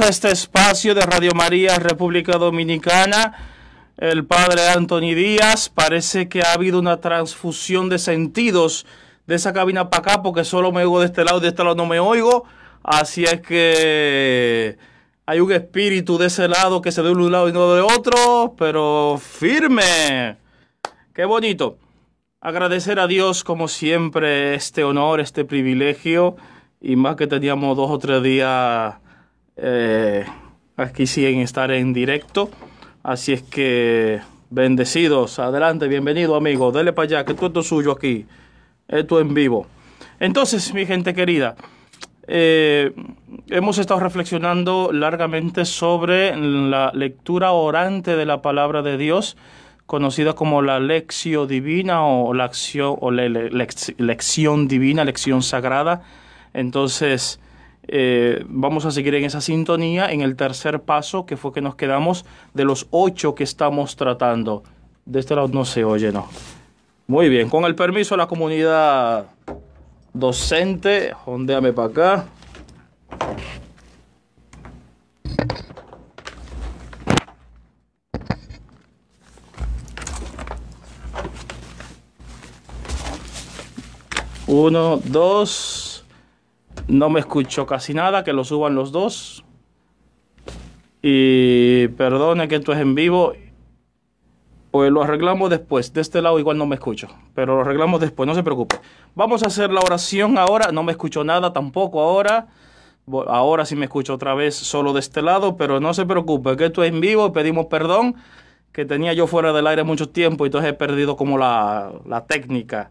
a este espacio de Radio María República Dominicana. El padre Anthony Díaz parece que ha habido una transfusión de sentidos de esa cabina para acá porque solo me oigo de este lado y de este lado no me oigo. Así es que hay un espíritu de ese lado que se de un lado y no de otro, pero firme. Qué bonito. Agradecer a Dios como siempre este honor, este privilegio y más que teníamos dos o tres días eh, aquí siguen estar en directo. Así es que bendecidos. Adelante, bienvenido amigo. Dele para allá, que todo esto es suyo aquí. Esto en vivo. Entonces, mi gente querida, eh, hemos estado reflexionando largamente sobre la lectura orante de la palabra de Dios, conocida como la lección divina o la acción o la lección divina, lección sagrada. Entonces, eh, vamos a seguir en esa sintonía en el tercer paso, que fue que nos quedamos de los ocho que estamos tratando. De este lado no se oye, ¿no? Muy bien, con el permiso de la comunidad docente, ondeame para acá. Uno, dos. No me escucho casi nada, que lo suban los dos. Y perdone que esto es en vivo. Pues lo arreglamos después. De este lado igual no me escucho. Pero lo arreglamos después, no se preocupe. Vamos a hacer la oración ahora. No me escucho nada tampoco ahora. Ahora sí me escucho otra vez solo de este lado. Pero no se preocupe, que esto es en vivo. Pedimos perdón. Que tenía yo fuera del aire mucho tiempo. y Entonces he perdido como la, la técnica.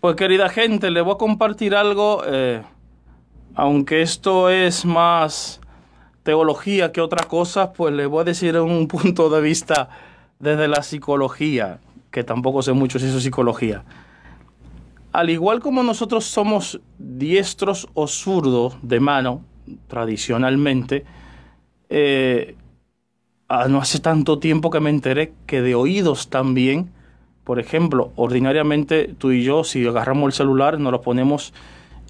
Pues querida gente, le voy a compartir algo, eh, aunque esto es más teología que otra cosa, pues le voy a decir un punto de vista desde la psicología, que tampoco sé mucho si eso es psicología. Al igual como nosotros somos diestros o zurdos de mano, tradicionalmente, eh, ah, no hace tanto tiempo que me enteré que de oídos también, por ejemplo, ordinariamente tú y yo, si agarramos el celular, nos lo ponemos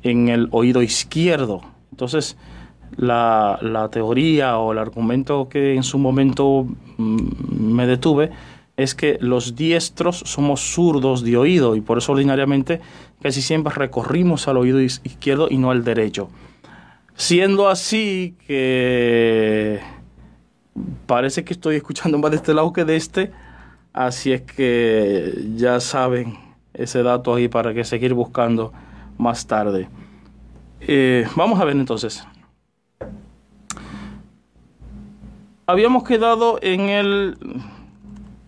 en el oído izquierdo. Entonces, la, la teoría o el argumento que en su momento mm, me detuve es que los diestros somos zurdos de oído y por eso ordinariamente casi siempre recorrimos al oído izquierdo y no al derecho. Siendo así que parece que estoy escuchando más de este lado que de este, Así es que ya saben ese dato ahí para que seguir buscando más tarde. Eh, vamos a ver entonces. Habíamos quedado en el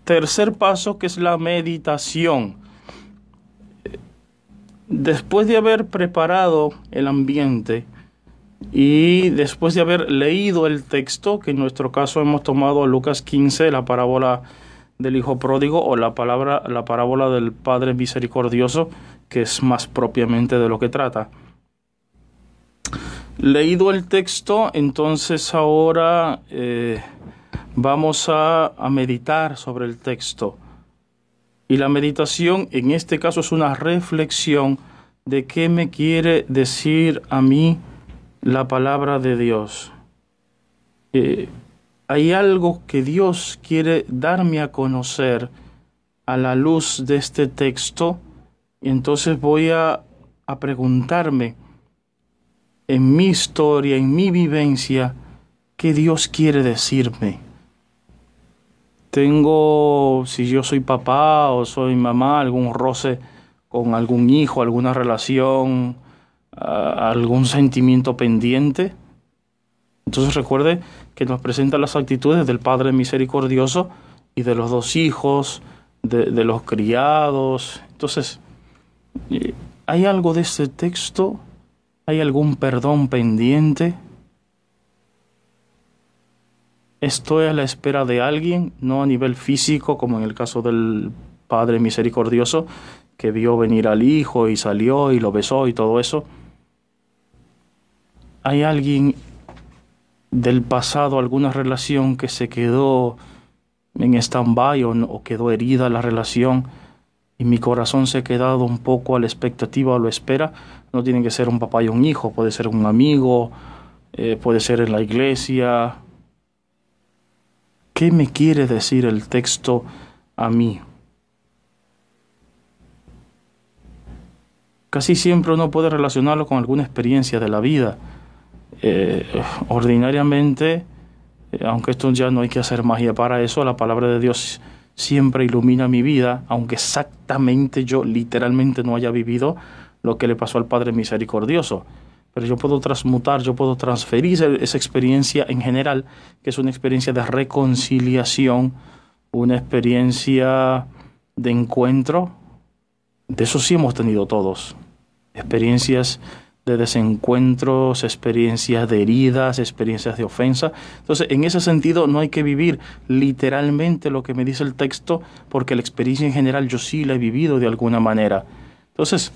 tercer paso que es la meditación. Después de haber preparado el ambiente y después de haber leído el texto, que en nuestro caso hemos tomado Lucas 15, la parábola del hijo pródigo o la palabra la parábola del padre misericordioso que es más propiamente de lo que trata. Leído el texto, entonces ahora eh, vamos a, meditar sobre el texto. Y la meditación en este caso es una reflexión de qué me quiere decir a mí la palabra de Dios. Eh, hay algo que Dios quiere darme a conocer a la luz de este texto, y entonces voy a, preguntarme en mi historia, en mi vivencia, qué Dios quiere decirme. Tengo, si yo soy papá o soy mamá, algún roce con algún hijo, alguna relación, ah, algún sentimiento pendiente entonces recuerde que nos presenta las actitudes del Padre misericordioso y de los dos hijos, de, los criados. Entonces, eh, ¿hay algo de este texto? ¿Hay algún perdón pendiente? Estoy a la espera de alguien, no a nivel físico, como en el caso del Padre Misericordioso, que vio venir al Hijo y salió y lo besó y todo eso. ¿Hay alguien del pasado alguna relación que se quedó en stand-by o, quedó herida la relación y mi corazón se ha quedado un poco a la expectativa o lo espera, no tiene que ser un papá y un hijo, puede ser un amigo, eh, puede ser en la iglesia. ¿Qué me quiere decir el texto a mí? Casi siempre uno puede relacionarlo con alguna experiencia de la vida eh, ordinariamente, eh, aunque esto ya no hay que hacer magia para eso, la palabra de Dios siempre ilumina mi vida, aunque exactamente yo literalmente no haya vivido lo que le pasó al Padre Misericordioso. Pero yo puedo transmutar, yo puedo transferir esa experiencia en general, que es una experiencia de reconciliación, una experiencia de encuentro. De eso sí hemos tenido todos. Experiencias de desencuentros, experiencias de heridas, experiencias de ofensa. Entonces, en ese sentido, no hay que vivir literalmente lo que me dice el texto, porque la experiencia en general yo sí la he vivido de alguna manera. Entonces,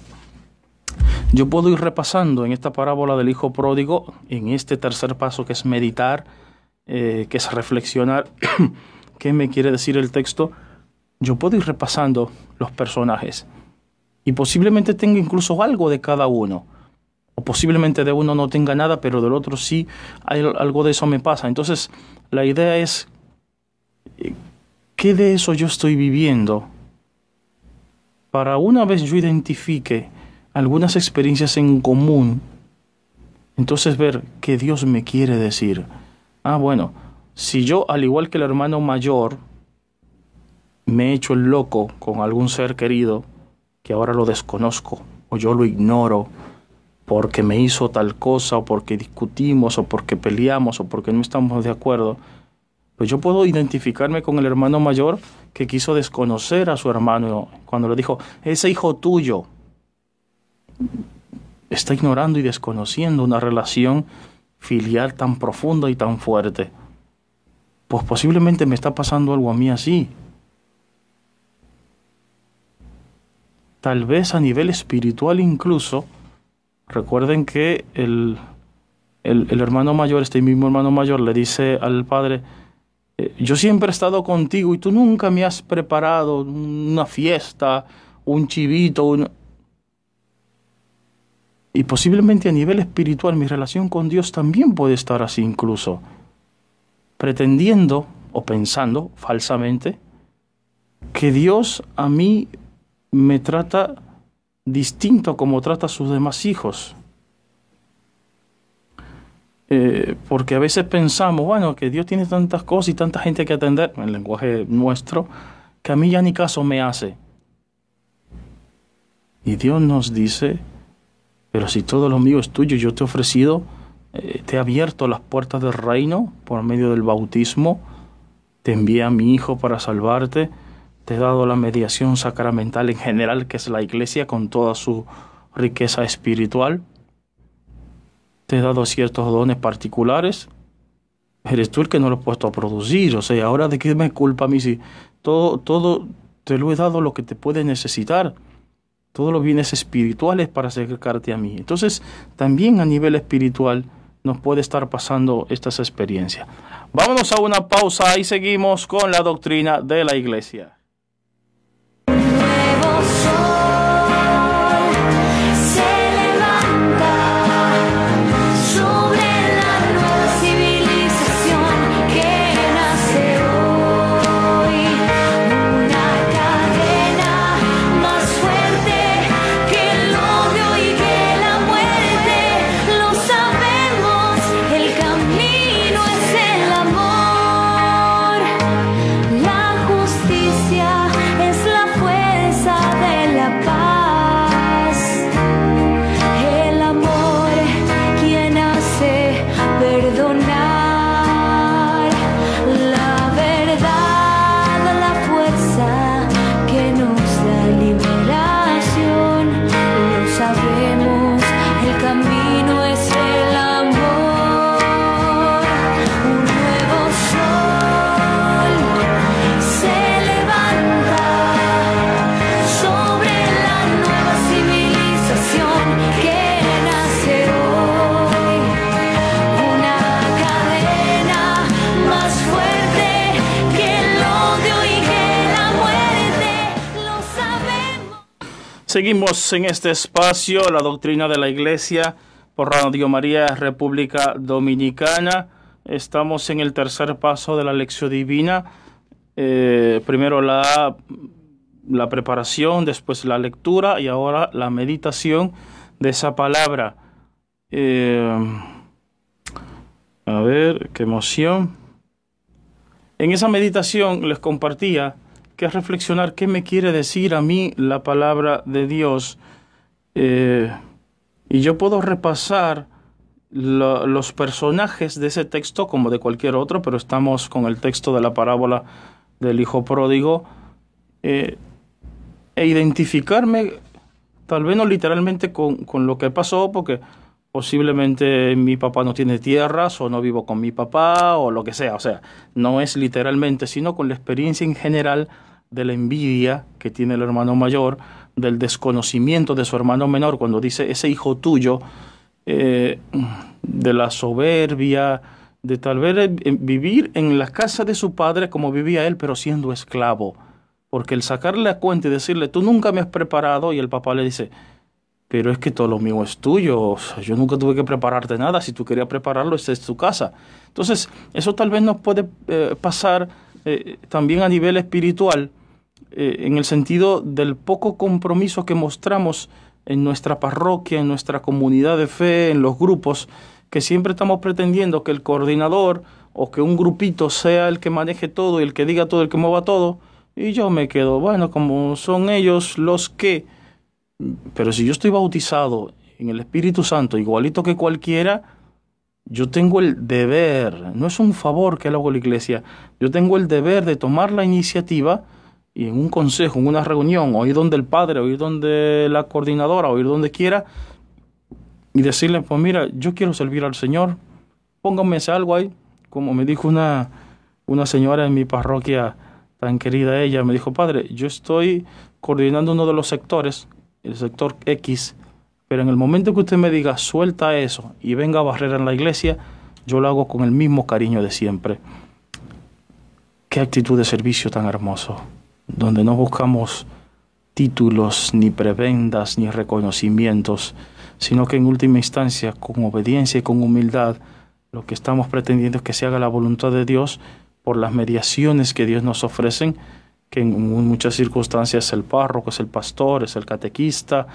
yo puedo ir repasando en esta parábola del Hijo Pródigo, en este tercer paso que es meditar, eh, que es reflexionar, ¿qué me quiere decir el texto? Yo puedo ir repasando los personajes y posiblemente tenga incluso algo de cada uno o posiblemente de uno no tenga nada, pero del otro sí, algo de eso me pasa. Entonces, la idea es, eh, ¿qué de eso yo estoy viviendo? Para una vez yo identifique algunas experiencias en común, entonces ver qué Dios me quiere decir. Ah, bueno, si yo, al igual que el hermano mayor, me he hecho el loco con algún ser querido, que ahora lo desconozco, o yo lo ignoro, porque me hizo tal cosa o porque discutimos o porque peleamos o porque no estamos de acuerdo, pues yo puedo identificarme con el hermano mayor que quiso desconocer a su hermano cuando le dijo, ese hijo tuyo está ignorando y desconociendo una relación filial tan profunda y tan fuerte. Pues posiblemente me está pasando algo a mí así. Tal vez a nivel espiritual incluso, Recuerden que el, hermano mayor, este mismo hermano mayor, le dice al padre, eh, yo siempre he estado contigo y tú nunca me has preparado una fiesta, un chivito. Y posiblemente a nivel espiritual mi relación con Dios también puede estar así incluso, pretendiendo o pensando falsamente que Dios a mí me trata distinto como trata a sus demás hijos. Eh, porque a veces pensamos, bueno, que Dios tiene tantas cosas y tanta gente que atender, en el lenguaje nuestro, que a mí ya ni caso me hace. Y Dios nos dice, pero si todo lo mío es tuyo, yo te he ofrecido, eh, te he abierto las puertas del reino por medio del bautismo, te envié a mi Hijo para salvarte, te he dado la mediación sacramental en general, que es la iglesia con toda su riqueza espiritual. Te he dado ciertos dones particulares. Eres tú el que no lo he puesto a producir. O sea, ahora de qué me culpa a mí si todo, todo te lo he dado lo que te puede necesitar. Todos los bienes espirituales para acercarte a mí. Entonces, también a nivel espiritual nos puede estar pasando estas experiencias. Vámonos a una pausa y seguimos con la doctrina de la iglesia. Seguimos en este espacio, la doctrina de la Iglesia por Radio María República Dominicana. Estamos en el tercer paso de la lección divina. Eh, primero la, la preparación, después la lectura y ahora la meditación de esa palabra. Eh, a ver, qué emoción. En esa meditación les compartía que reflexionar qué me quiere decir a mí la palabra de Dios. Eh, y yo puedo repasar los personajes de ese texto como de cualquier otro, pero estamos con el texto de la parábola del Hijo Pródigo, eh, e identificarme tal vez no literalmente con, con lo que pasó, porque posiblemente mi papá no tiene tierras o no vivo con mi papá o lo que sea, o sea, no es literalmente, sino con la experiencia en general de la envidia que tiene el hermano mayor, del desconocimiento de su hermano menor, cuando dice ese hijo tuyo, eh, de la soberbia, de tal vez eh, vivir en la casa de su padre como vivía él, pero siendo esclavo. Porque el sacarle a cuenta y decirle, tú nunca me has preparado, y el papá le dice, pero es que todo lo mío es tuyo, yo nunca tuve que prepararte nada, si tú querías prepararlo, esa es tu casa. Entonces, eso tal vez nos puede eh, pasar también a nivel espiritual, eh, en el sentido del poco compromiso que mostramos en nuestra parroquia, en nuestra comunidad de fe, en los grupos, que siempre estamos pretendiendo que el coordinador o que un grupito sea el que maneje todo y el que diga todo, el que mueva todo, y yo me quedo, bueno, como son ellos los que, pero si yo estoy bautizado en el Espíritu Santo, igualito que cualquiera, yo tengo el deber, no es un favor que le hago la iglesia, yo tengo el deber de tomar la iniciativa, y en un consejo, en una reunión, o ir donde el padre, o ir donde la coordinadora, o ir donde quiera, y decirle, pues mira, yo quiero servir al Señor, póngame ese algo ahí, como me dijo una, una señora en mi parroquia tan querida ella, me dijo, padre, yo estoy coordinando uno de los sectores, el sector X, pero en el momento que usted me diga, suelta eso y venga a barrer en la iglesia, yo lo hago con el mismo cariño de siempre. Qué actitud de servicio tan hermoso donde no buscamos títulos, ni prebendas, ni reconocimientos, sino que en última instancia, con obediencia y con humildad, lo que estamos pretendiendo es que se haga la voluntad de Dios por las mediaciones que Dios nos ofrece, que en muchas circunstancias es el párroco, es el pastor, es el catequista,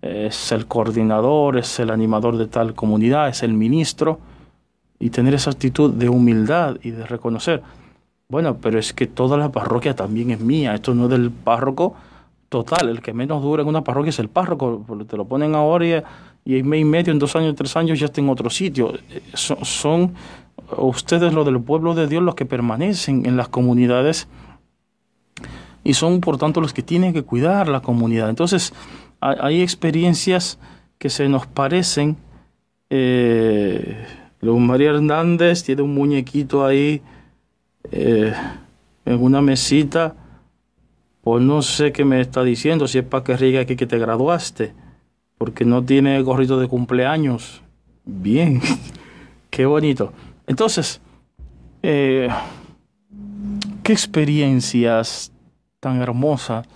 es el coordinador, es el animador de tal comunidad, es el ministro, y tener esa actitud de humildad y de reconocer bueno, pero es que toda la parroquia también es mía, esto no es del párroco total, el que menos dura en una parroquia es el párroco, te lo ponen ahora y, en mes y medio, en dos años, tres años ya está en otro sitio. Eh, son, ustedes los del pueblo de Dios los que permanecen en las comunidades y son por tanto los que tienen que cuidar la comunidad. Entonces, hay, experiencias que se nos parecen. Eh, María Hernández tiene un muñequito ahí eh, en una mesita, o pues no sé qué me está diciendo, si es para que riga aquí que te graduaste, porque no tiene gorrito de cumpleaños. Bien, qué bonito. Entonces, eh, qué experiencias tan hermosas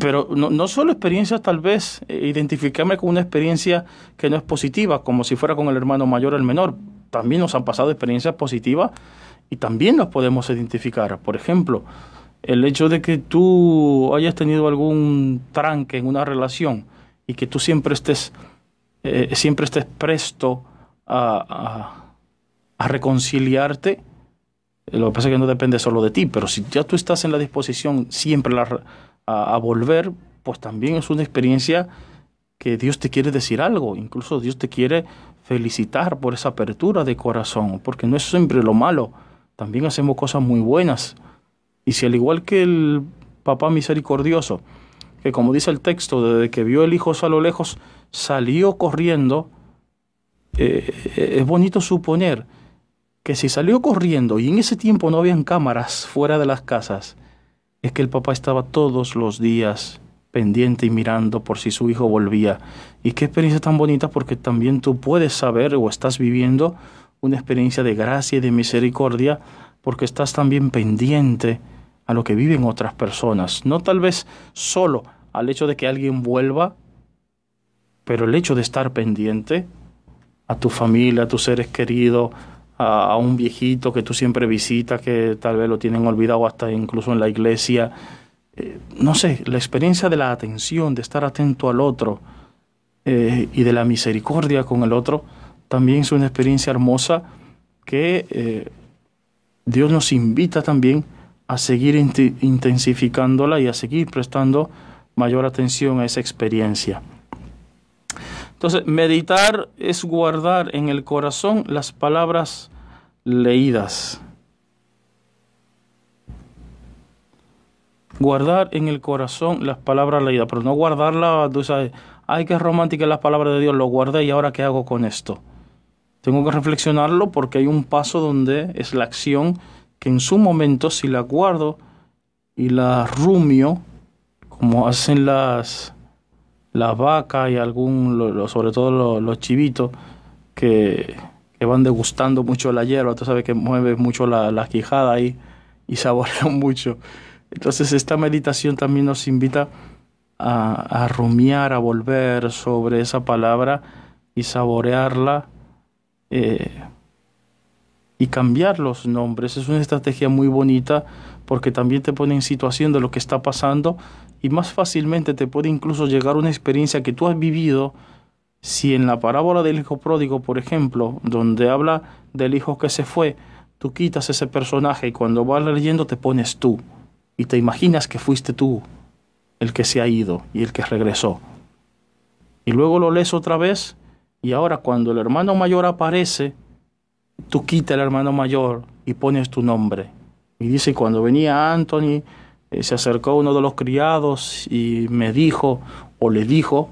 pero no, no, solo experiencias tal vez, eh, identificarme con una experiencia que no es positiva, como si fuera con el hermano mayor o el menor. También nos han pasado experiencias positivas y también nos podemos identificar. Por ejemplo, el hecho de que tú hayas tenido algún tranque en una relación y que tú siempre estés, eh, siempre estés presto a, a, reconciliarte, eh, lo que pasa es que no depende solo de ti, pero si ya tú estás en la disposición siempre a, volver, pues también es una experiencia que Dios te quiere decir algo, incluso Dios te quiere felicitar por esa apertura de corazón, porque no es siempre lo malo también hacemos cosas muy buenas. Y si al igual que el Papá Misericordioso, que como dice el texto, desde que vio el Hijo a lo lejos, salió corriendo, eh, es bonito suponer que si salió corriendo y en ese tiempo no habían cámaras fuera de las casas, es que el papá estaba todos los días pendiente y mirando por si su hijo volvía. Y qué experiencia tan bonita porque también tú puedes saber o estás viviendo una experiencia de gracia y de misericordia porque estás también pendiente a lo que viven otras personas. No tal vez solo al hecho de que alguien vuelva, pero el hecho de estar pendiente a tu familia, a tus seres queridos, a, un viejito que tú siempre visitas, que tal vez lo tienen olvidado hasta incluso en la iglesia. Eh, no sé, la experiencia de la atención, de estar atento al otro eh, y de la misericordia con el otro, también es una experiencia hermosa que eh, Dios nos invita también a seguir intensificándola y a seguir prestando mayor atención a esa experiencia. Entonces, meditar es guardar en el corazón las palabras leídas. Guardar en el corazón las palabras leídas, pero no guardarlas, tú sabes, ay, qué romántica las palabras de Dios, lo guardé y ahora qué hago con esto tengo que reflexionarlo porque hay un paso donde es la acción que en su momento, si la guardo y la rumio, como hacen las, las vacas y algún, sobre todo los chivitos, que, van degustando mucho la hierba, tú sabes que mueve mucho la, la quijada ahí y saborean mucho. Entonces esta meditación también nos invita a, a rumiar, a volver sobre esa palabra y saborearla eh, y cambiar los nombres. Es una estrategia muy bonita porque también te pone en situación de lo que está pasando y más fácilmente te puede incluso llegar una experiencia que tú has vivido. Si en la parábola del hijo pródigo, por ejemplo, donde habla del hijo que se fue, tú quitas ese personaje y cuando vas leyendo te pones tú y te imaginas que fuiste tú el que se ha ido y el que regresó. Y luego lo lees otra vez y ahora cuando el hermano mayor aparece, tú quitas al hermano mayor y pones tu nombre. Y dice, cuando venía Anthony, eh, se acercó uno de los criados y me dijo, o le dijo,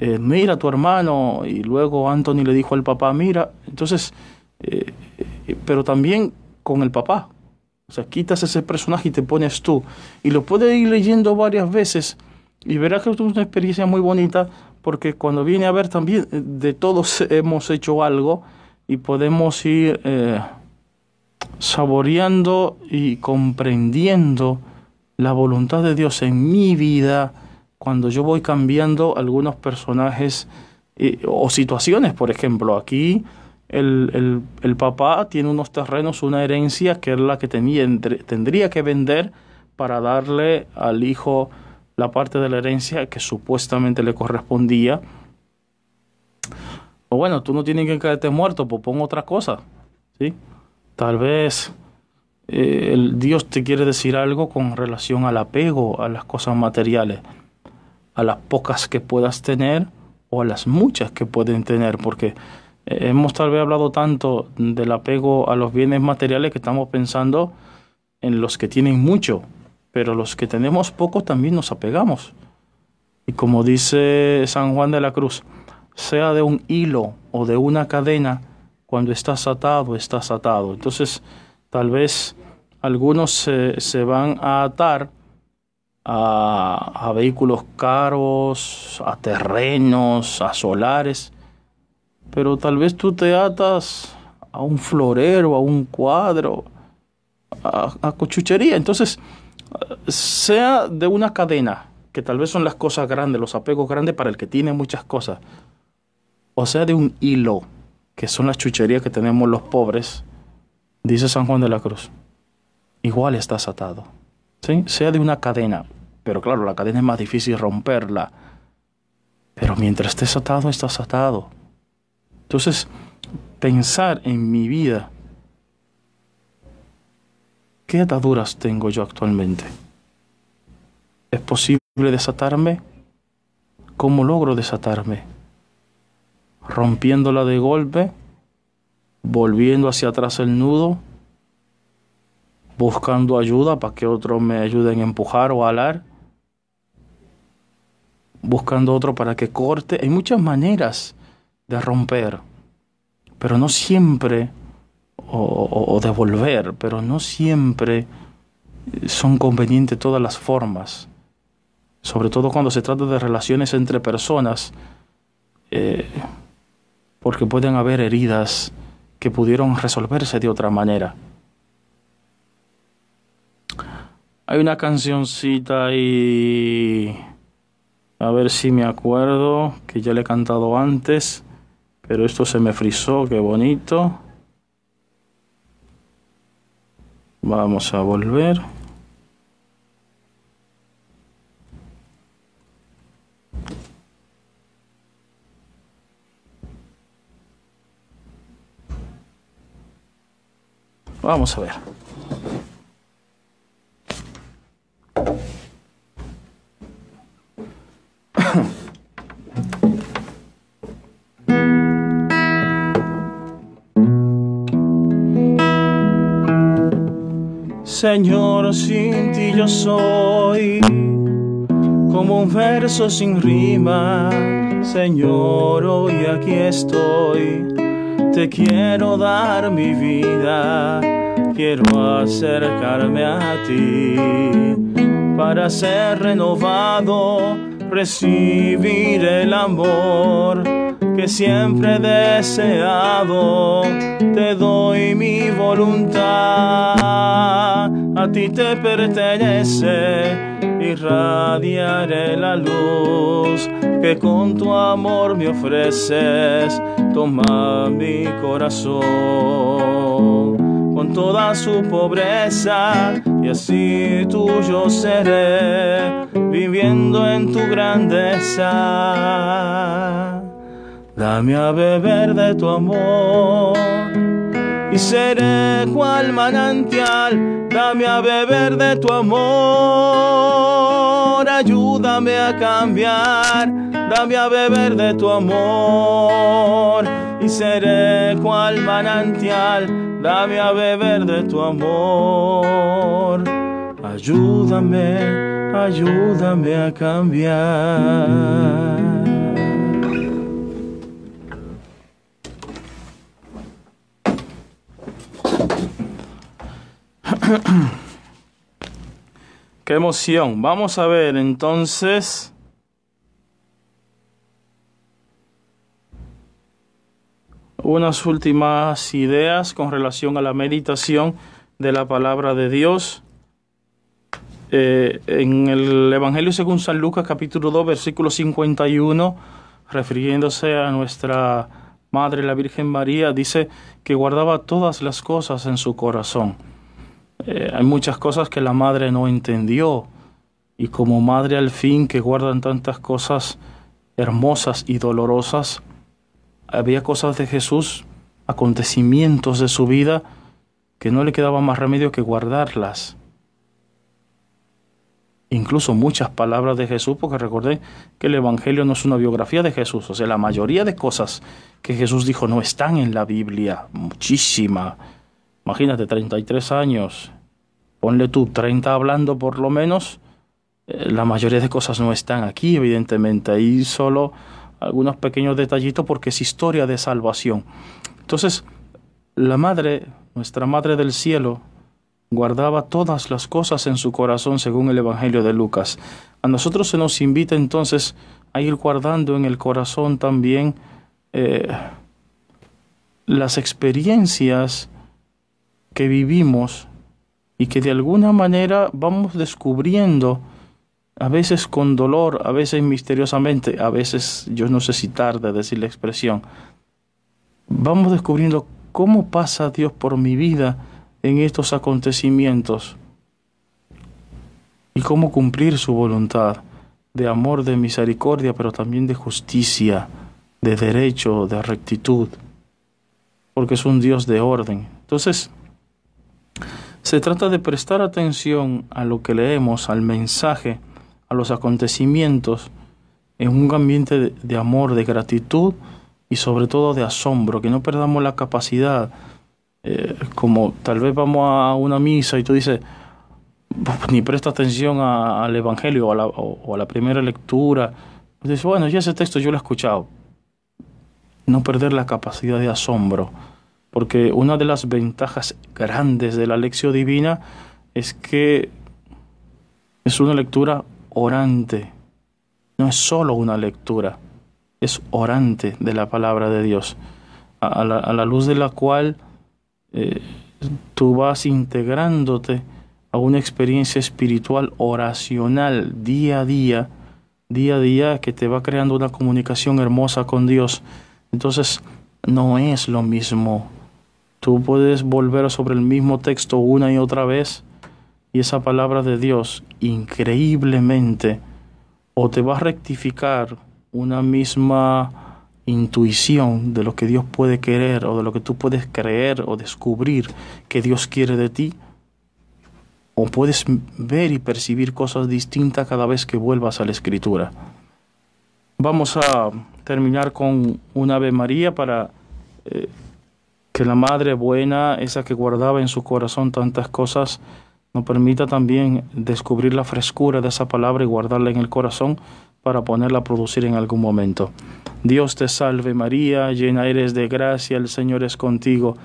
eh, mira tu hermano. Y luego Anthony le dijo al papá, mira. Entonces, eh, pero también con el papá. O sea, quitas ese personaje y te pones tú. Y lo puedes ir leyendo varias veces y verás que es una experiencia muy bonita porque cuando viene a ver también eh, de todos hemos hecho algo y podemos ir eh, saboreando y comprendiendo la voluntad de Dios en mi vida cuando yo voy cambiando algunos personajes eh, o situaciones, por ejemplo, aquí el, el, papá tiene unos terrenos, una herencia que es la que tenía, tendría que vender para darle al hijo la parte de la herencia que supuestamente le correspondía. O bueno, tú no tienes que caerte muerto, pues pon otra cosa. ¿sí? Tal vez eh, el Dios te quiere decir algo con relación al apego a las cosas materiales, a las pocas que puedas tener o a las muchas que pueden tener, porque eh, hemos tal vez hablado tanto del apego a los bienes materiales que estamos pensando en los que tienen mucho, pero los que tenemos poco también nos apegamos. Y como dice San Juan de la Cruz, sea de un hilo o de una cadena, cuando estás atado, estás atado. Entonces, tal vez algunos se, van a atar a, a, vehículos caros, a terrenos, a solares, pero tal vez tú te atas a un florero, a un cuadro, a, a cochuchería. Entonces, sea de una cadena, que tal vez son las cosas grandes, los apegos grandes para el que tiene muchas cosas, o sea de un hilo, que son las chucherías que tenemos los pobres, dice San Juan de la Cruz, igual estás atado. ¿sí? Sea de una cadena, pero claro, la cadena es más difícil romperla. Pero mientras estés atado, estás atado. Entonces, pensar en mi vida ¿Qué ataduras tengo yo actualmente? ¿Es posible desatarme? ¿Cómo logro desatarme? ¿Rompiéndola de golpe? ¿Volviendo hacia atrás el nudo? ¿Buscando ayuda para que otros me ayuden a empujar o a alar? ¿Buscando otro para que corte? Hay muchas maneras de romper, pero no siempre o, devolver, pero no siempre son convenientes todas las formas, sobre todo cuando se trata de relaciones entre personas, eh, porque pueden haber heridas que pudieron resolverse de otra manera. Hay una cancioncita y... A ver si me acuerdo, que ya le he cantado antes, pero esto se me frizó, qué bonito. Vamos a volver. Vamos a ver. Señor, sin ti yo soy como un verso sin rima. Señor, hoy aquí estoy, te quiero dar mi vida, quiero acercarme a ti para ser renovado, recibir el amor que siempre he deseado, te doy mi voluntad a ti te pertenece, irradiaré la luz que con tu amor me ofreces, toma mi corazón con toda su pobreza y así tuyo seré, viviendo en tu grandeza. Dame a beber de tu amor y seré cual manantial, dame a beber de tu amor, ayúdame a cambiar, dame a beber de tu amor y seré cual manantial, dame a beber de tu amor, ayúdame, ayúdame a cambiar. Qué emoción. Vamos a ver entonces. Unas últimas ideas con relación a la meditación de la palabra de Dios. Eh, en el Evangelio según San Lucas capítulo 2 versículo 51, refiriéndose a nuestra Madre la Virgen María, dice que guardaba todas las cosas en su corazón. Eh, hay muchas cosas que la madre no entendió y como madre al fin que guardan tantas cosas hermosas y dolorosas, había cosas de Jesús, acontecimientos de su vida, que no le quedaba más remedio que guardarlas. Incluso muchas palabras de Jesús, porque recordé que el Evangelio no es una biografía de Jesús, o sea, la mayoría de cosas que Jesús dijo no están en la Biblia, muchísima. Imagínate, 33 años, ponle tú 30 hablando por lo menos, eh, la mayoría de cosas no están aquí, evidentemente, ahí solo algunos pequeños detallitos porque es historia de salvación. Entonces, la madre, nuestra madre del cielo, guardaba todas las cosas en su corazón según el Evangelio de Lucas. A nosotros se nos invita entonces a ir guardando en el corazón también eh, las experiencias que vivimos y que de alguna manera vamos descubriendo, a veces con dolor, a veces misteriosamente, a veces yo no sé si tarde decir la expresión, vamos descubriendo cómo pasa Dios por mi vida en estos acontecimientos y cómo cumplir su voluntad de amor, de misericordia, pero también de justicia, de derecho, de rectitud, porque es un Dios de orden. Entonces, se trata de prestar atención a lo que leemos, al mensaje, a los acontecimientos, en un ambiente de, amor, de gratitud y sobre todo de asombro, que no perdamos la capacidad, eh, como tal vez vamos a una misa y tú dices, ni presta atención al Evangelio o a, la, o a la primera lectura, dices, bueno, ya ese texto yo lo he escuchado, no perder la capacidad de asombro porque una de las ventajas grandes de la lección divina es que es una lectura orante, no es solo una lectura, es orante de la palabra de Dios, a la, luz de la cual eh, tú vas integrándote a una experiencia espiritual oracional día a día, día a día que te va creando una comunicación hermosa con Dios. Entonces, no es lo mismo Tú puedes volver sobre el mismo texto una y otra vez y esa palabra de Dios increíblemente o te va a rectificar una misma intuición de lo que Dios puede querer o de lo que tú puedes creer o descubrir que Dios quiere de ti o puedes ver y percibir cosas distintas cada vez que vuelvas a la escritura. Vamos a terminar con un Ave María para eh, que la Madre buena, esa que guardaba en su corazón tantas cosas, nos permita también descubrir la frescura de esa palabra y guardarla en el corazón para ponerla a producir en algún momento. Dios te salve María, llena eres de gracia, el Señor es contigo,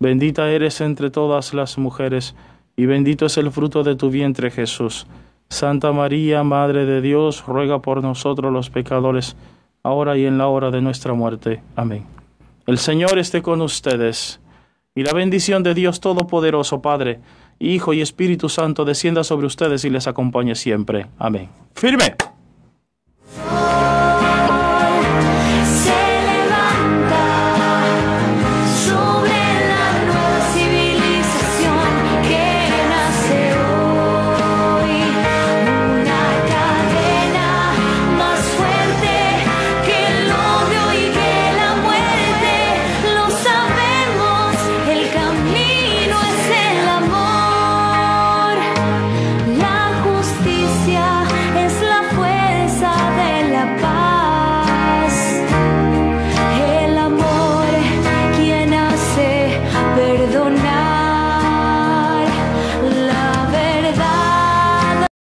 bendita eres entre todas las mujeres, y bendito es el fruto de tu vientre Jesús. Santa María, Madre de Dios, ruega por nosotros los pecadores, ahora y en la hora de nuestra muerte. Amén. El Señor esté con ustedes. Y la bendición de Dios Todopoderoso, Padre, Hijo y Espíritu Santo, descienda sobre ustedes y les acompañe siempre. Amén. Firme.